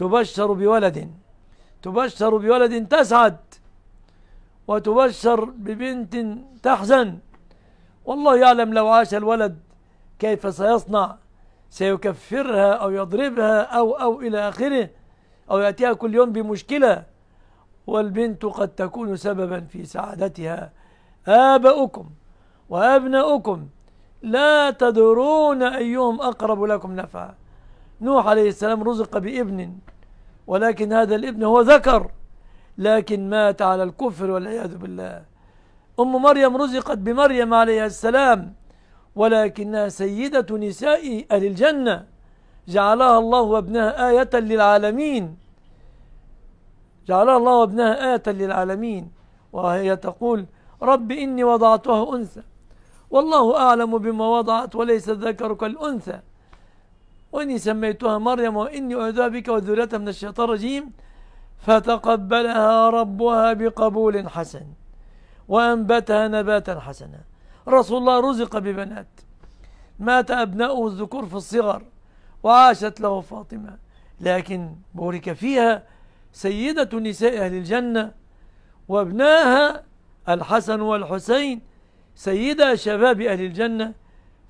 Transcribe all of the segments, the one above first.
تبشر بولد تبشر بولد تسعد وتبشر ببنت تحزن والله يعلم لو عاش الولد كيف سيصنع سيكفرها أو يضربها أو أو إلى آخره أو يأتيها كل يوم بمشكلة والبنت قد تكون سببا في سعادتها آباؤكم وأبناؤكم لا تدرون أيهم أقرب لكم نفعاً نوح عليه السلام رزق بابن ولكن هذا الابن هو ذكر لكن مات على الكفر والعياذ بالله أم مريم رزقت بمريم عليها السلام ولكنها سيدة نساء أهل الجنة جعلها الله وابنها آية للعالمين جعلها الله وابنها آية للعالمين وهي تقول رب إني وضعتها أنثى والله أعلم بما وضعت وليس الذكر كالأنثى وإني سميتها مريم وإني أعوذ بك وذريتها من الشيطان الرجيم فتقبلها ربها بقبول حسن وأنبتها نباتا حسنا رسول الله رزق ببنات مات أبناؤه الذكور في الصغر وعاشت له فاطمة لكن بورك فيها سيدة نساء أهل الجنة وابناها الحسن والحسين سيدة شباب أهل الجنة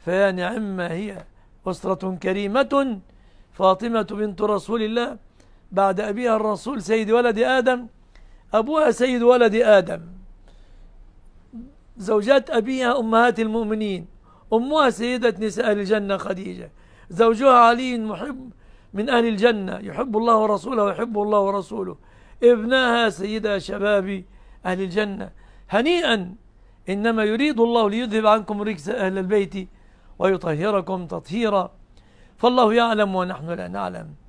فيا نعم ما هي أسرة كريمة فاطمة بنت رسول الله بعد أبيها الرسول سيد ولد آدم أبوها سيد ولد آدم زوجات أبيها أمهات المؤمنين أمها سيدة نساء الجنة خديجة زوجها علي محب من أهل الجنة يحب الله ورسوله ويحب الله ورسوله ابنها سيدة شباب أهل الجنة هنيئا إنما يريد الله ليذهب عنكم رجس أهل البيت ويطهركم تطهيرا فالله يعلم ونحن لا نعلم